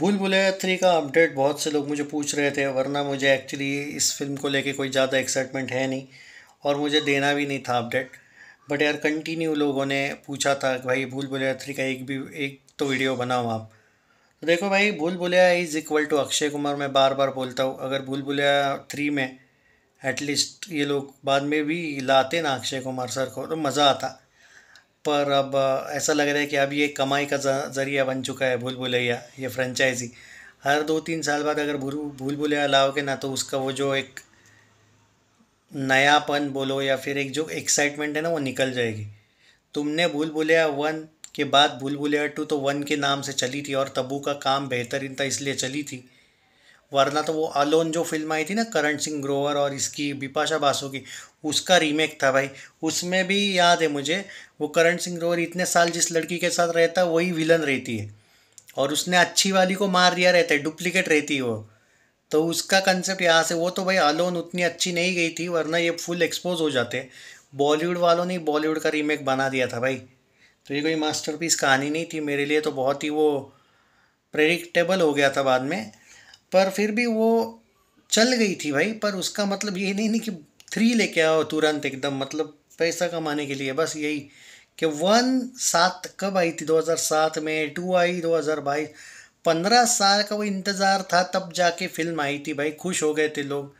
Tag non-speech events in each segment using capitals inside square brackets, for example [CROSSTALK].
भूल भुलैया थ्री का अपडेट बहुत से लोग मुझे पूछ रहे थे वरना मुझे एक्चुअली इस फिल्म को लेके कोई ज़्यादा एक्साइटमेंट है नहीं और मुझे देना भी नहीं था अपडेट बट यार कंटिन्यू लोगों ने पूछा था कि भाई भूल भुलैया थ्री का एक भी एक तो वीडियो बनाओ आप तो देखो भाई Bhool Bhulaiyaa is equal to Akshay Kumar मैं बार बार बोलता हूँ अगर भूल भुलैया थ्री में एटलीस्ट ये लोग बाद में भी लाते ना अक्षय कुमार सर को तो मज़ा आता पर अब ऐसा लग रहा है कि अब ये कमाई का ज़रिया बन चुका है भूल भुलैया ये फ्रेंचाइजी हर दो तीन साल बाद अगर भूल भूल भुलैया लाओगे ना तो उसका वो जो एक नयापन बोलो या फिर एक जो एक्साइटमेंट है ना वो निकल जाएगी तुमने भूल भुलैया वन के बाद भूल भुलैया टू तो वन के नाम से चली थी और तबू का काम बेहतरीन था इसलिए चली थी वरना तो वो अलोन जो फिल्म आई थी ना करण सिंह ग्रोवर और इसकी बिपाशा बासु की उसका रीमेक था भाई उसमें भी याद है मुझे वो करण सिंह ग्रोवर इतने साल जिस लड़की के साथ रहता है वही विलन रहती है और उसने अच्छी वाली को मार दिया रहता है डुप्लीकेट रहती है वो तो उसका कंसेप्ट यहाँ से वो तो भाई अलोन उतनी अच्छी नहीं गई थी वरना ये फुल एक्सपोज हो जाते बॉलीवुड वालों ने बॉलीवुड का रीमेक बना दिया था भाई तो ये कोई मास्टरपीस कहानी नहीं थी मेरे लिए तो बहुत ही वो प्रेडिक्टेबल हो गया था बाद में पर फिर भी वो चल गई थी भाई पर उसका मतलब ये नहीं कि थ्री लेके आओ तुरंत एकदम मतलब पैसा कमाने के लिए बस यही कि वन सात कब आई थी 2007 में टू आई 2022 पंद्रह साल का वो इंतज़ार था तब जाके फिल्म आई थी भाई खुश हो गए थे लोग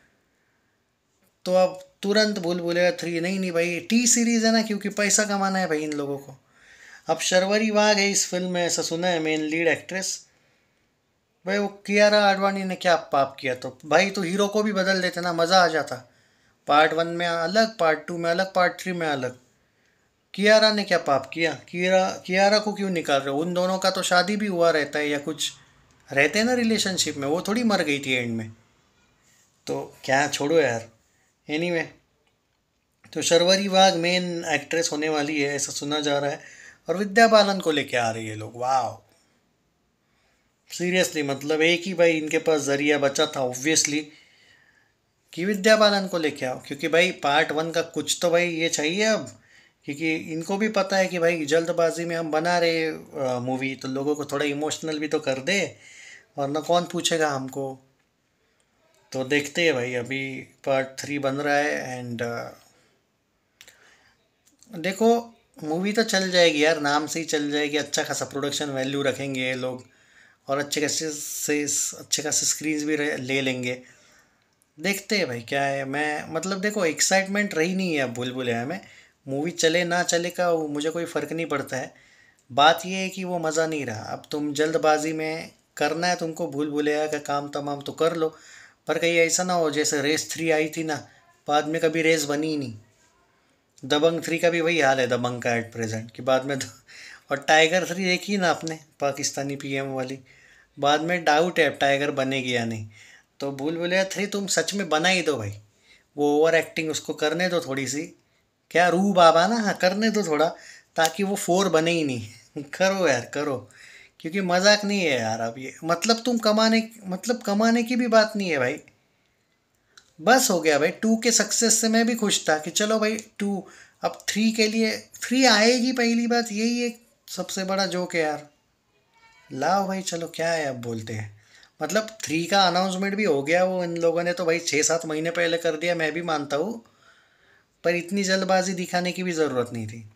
तो अब तुरंत भूल भूलेगा थ्री नहीं नहीं भाई टी सीरीज़ है ना क्योंकि पैसा कमाना है भाई इन लोगों को अब शर्वरी वाघ है इस फिल्म में ऐसा सुना है मेन लीड एक्ट्रेस भाई वो कियारा आडवाणी ने क्या पाप किया तो भाई तो हीरो को भी बदल देते ना मज़ा आ जाता पार्ट वन में अलग पार्ट टू में अलग पार्ट थ्री में अलग कियारा ने क्या पाप किया कियारा कियारा को क्यों निकाल रहे हो उन दोनों का तो शादी भी हुआ रहता है या कुछ रहते हैं ना रिलेशनशिप में वो थोड़ी मर गई थी एंड में तो क्या छोड़ो यार एनी anyway, तो शर्वरी वाघ मेन एक्ट्रेस होने वाली है ऐसा सुना जा रहा है और विद्या बालन को लेके आ रही है लोग वाह सीरियसली मतलब एक ही भाई इनके पास ज़रिया बचा था ऑब्वियसली कि विद्या बालन को लेके आओ क्योंकि भाई पार्ट वन का कुछ तो भाई ये चाहिए अब क्योंकि इनको भी पता है कि भाई जल्दबाजी में हम बना रहे मूवी तो लोगों को थोड़ा इमोशनल भी तो कर दे वरना कौन पूछेगा हमको तो देखते हैं भाई अभी पार्ट थ्री बन रहा है एंड देखो मूवी तो चल जाएगी यार नाम से ही चल जाएगी अच्छा खासा प्रोडक्शन वैल्यू रखेंगे ये लोग और अच्छे खासे से अच्छे खासे स्क्रीन भी ले लेंगे देखते हैं भाई क्या है मैं मतलब देखो एक्साइटमेंट रही नहीं है बुलबुलिया में मूवी चले ना चले का मुझे कोई फ़र्क नहीं पड़ता है बात यह है कि वो मज़ा नहीं रहा अब तुम जल्दबाजी में करना है तुमको भूल भुलैया का काम तमाम तो कर लो पर कहीं ऐसा ना हो जैसे रेस थ्री आई थी ना बाद में कभी रेस बनी ही नहीं दबंग थ्री का भी वही हाल है दबंग का एट प्रेजेंट कि बाद में तो और टाइगर थ्री देखी ना आपने पाकिस्तानी पीएम वाली बाद में डाउट है टाइगर बनेगी या नहीं तो भूल बोले थ्री तुम सच में बना ही दो भाई वो ओवर एक्टिंग उसको करने दो थोड़ी सी क्या रू बाबा ना हाँ करने दो थोड़ा ताकि वो फोर बने ही नहीं [LAUGHS] करो यार करो क्योंकि मजाक नहीं है यार अब ये मतलब तुम कमाने मतलब कमाने की भी बात नहीं है भाई बस हो गया भाई टू के सक्सेस से मैं भी खुश था कि चलो भाई टू अब थ्री के लिए थ्री आएगी पहली बात यही एक सबसे बड़ा जोक है यार लाओ भाई चलो क्या है अब बोलते हैं मतलब थ्री का अनाउंसमेंट भी हो गया वो इन लोगों ने तो भाई छः सात महीने पहले कर दिया मैं भी मानता हूँ पर इतनी जल्दबाजी दिखाने की भी ज़रूरत नहीं थी